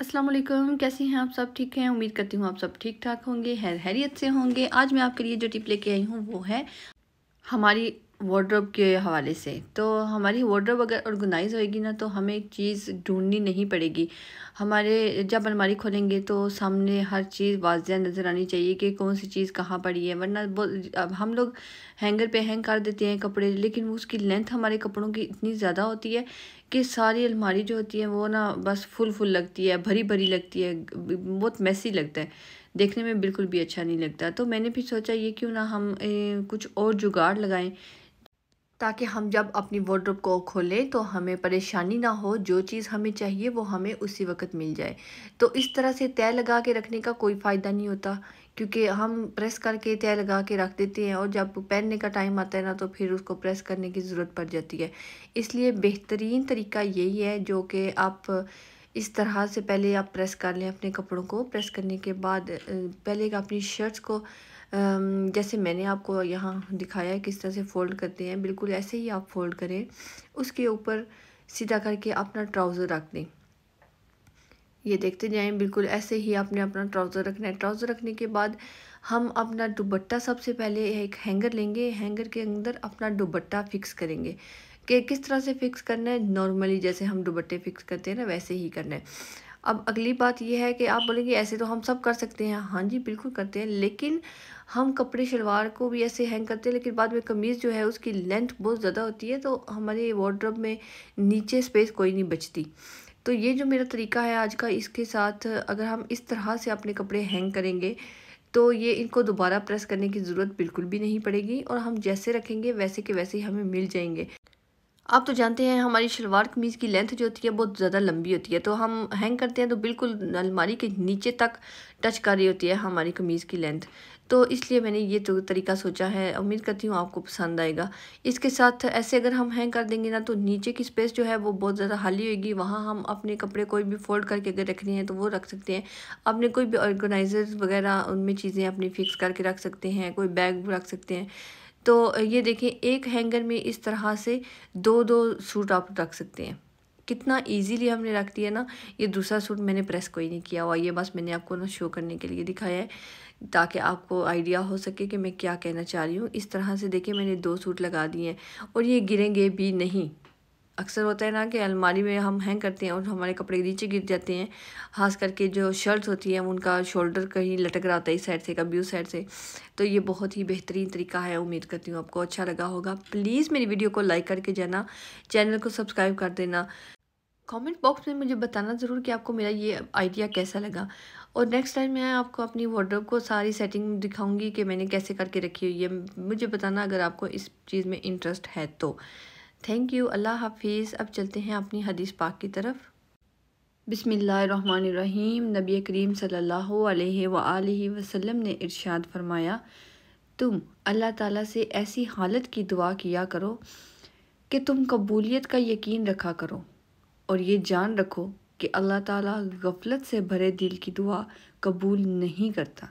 असलम कैसे हैं आप सब ठीक हैं उम्मीद करती हूँ आप सब ठीक ठाक होंगे हैर हैरियत से होंगे आज मैं आपके लिए जो टिप लेके आई हूँ वो है हमारी वार्ड्रोब के हवाले से तो हमारी वार्ड्रोब अगर ऑर्गेनाइज होएगी ना तो हमें एक चीज़ ढूंढनी नहीं पड़ेगी हमारे जब अलमारी खोलेंगे तो सामने हर चीज़ वाजिया नज़र आनी चाहिए कि कौन सी चीज़ कहाँ पड़ी है वरना अब हम लोग हैंगर पे हैंग कर देते हैं कपड़े लेकिन उसकी लेंथ हमारे कपड़ों की इतनी ज़्यादा होती है कि सारी अलमारी जो होती है वो ना बस फुल फुल लगती है भरी भरी लगती है बहुत मैसी लगता है देखने में बिल्कुल भी अच्छा नहीं लगता तो मैंने फिर सोचा ये क्यों ना हम ए, कुछ और जुगाड़ लगाएं ताकि हम जब अपनी वार्ड्रोब को खोलें तो हमें परेशानी ना हो जो चीज़ हमें चाहिए वो हमें उसी वक्त मिल जाए तो इस तरह से तय लगा के रखने का कोई फ़ायदा नहीं होता क्योंकि हम प्रेस करके तय लगा के रख देते हैं और जब पहनने का टाइम आता है ना तो फिर उसको प्रेस करने की ज़रूरत पड़ जाती है इसलिए बेहतरीन तरीका यही है जो कि आप इस तरह से पहले आप प्रेस कर लें अपने कपड़ों को प्रेस करने के बाद पहले अपनी शर्ट्स को जैसे मैंने आपको यहाँ दिखाया है किस तरह से फ़ोल्ड करते हैं बिल्कुल ऐसे ही आप फोल्ड करें उसके ऊपर सीधा करके अपना ट्राउज़र रख दें ये देखते जाएं बिल्कुल ऐसे ही आपने अपना ट्राउज़र रखना है ट्राउज़र रखने के बाद हम अपना दुबट्टा सबसे पहले एक हैंगर लेंगे हैंगर के अंदर अपना दुबट्टा फिक्स करेंगे कि किस तरह से फ़िक्स करना है नॉर्मली जैसे हम दुबट्टे फ़िक्स करते हैं ना वैसे ही करना है अब अगली बात यह है कि आप बोलेंगे ऐसे तो हम सब कर सकते हैं हाँ जी बिल्कुल करते हैं लेकिन हम कपड़े शलवार को भी ऐसे हैंग करते हैं लेकिन बाद में कमीज़ जो है उसकी लेंथ बहुत ज़्यादा होती है तो हमारे वार्ड्रब में नीचे स्पेस कोई नहीं बचती तो ये जो मेरा तरीका है आज का इसके साथ अगर हम इस तरह से अपने कपड़े हैंग करेंगे तो ये इनको दोबारा प्रेस करने की ज़रूरत बिल्कुल भी नहीं पड़ेगी और हम जैसे रखेंगे वैसे के वैसे ही हमें मिल जाएंगे आप तो जानते हैं हमारी शलवार कमीज़ की लेंथ जो होती है बहुत ज़्यादा लंबी होती है तो हम हैंग करते हैं तो बिल्कुल अलमारी के नीचे तक टच कर रही होती है हमारी कमीज़ की लेंथ तो इसलिए मैंने ये तो तरीका सोचा है उम्मीद करती हूँ आपको पसंद आएगा इसके साथ ऐसे अगर हम हैंग कर देंगे ना तो नीचे की स्पेस जो है वो बहुत ज़्यादा खाली होगी वहाँ हम अपने कपड़े कोई भी फोल्ड करके अगर रखने हैं तो वो रख सकते हैं अपने कोई भी ऑर्गेनाइज़र वगैरह उनमें चीज़ें अपनी फ़िक्स करके रख सकते हैं कोई बैग रख सकते हैं तो ये देखें एक हैंगर में इस तरह से दो दो सूट आप रख सकते हैं कितना इजीली हमने रख दिया ना ये दूसरा सूट मैंने प्रेस कोई नहीं किया हुआ ये बस मैंने आपको ना शो करने के लिए दिखाया है ताकि आपको आइडिया हो सके कि मैं क्या कहना चाह रही हूँ इस तरह से देखिए मैंने दो सूट लगा दिए हैं और ये गिरेंगे भी नहीं अक्सर होता है ना कि अलमारी में हम हैंग करते हैं और हमारे कपड़े नीचे गिर जाते हैं खास करके जो शर्ट्स होती हैं उनका शोल्डर कहीं लटक रहा होता है इस साइड से कभी उस साइड से तो ये बहुत ही बेहतरीन तरीका है उम्मीद करती हूँ आपको अच्छा लगा होगा प्लीज़ मेरी वीडियो को लाइक करके जाना चैनल को सब्सक्राइब कर देना कमेंट बॉक्स में मुझे बताना ज़रूर कि आपको मेरा ये आइडिया कैसा लगा और नेक्स्ट टाइम मैं आपको अपनी वार्ड्रोब को सारी सेटिंग दिखाऊंगी कि मैंने कैसे करके रखी हुई है मुझे बताना अगर आपको इस चीज़ में इंटरेस्ट है तो थैंक यू अल्लाह हाफिज़ अब चलते हैं अपनी हदीस पाक की तरफ बिसमीम नबी करीम सल्लल्लाहु अलैहि वसल्लम ने इरशाद फरमाया तुम अल्लाह ताला से ऐसी हालत की दुआ किया करो कि तुम कबूलियत का यकीन रखा करो और ये जान रखो कि अल्लाह ताला गफलत से भरे दिल की दुआ कबूल नहीं करता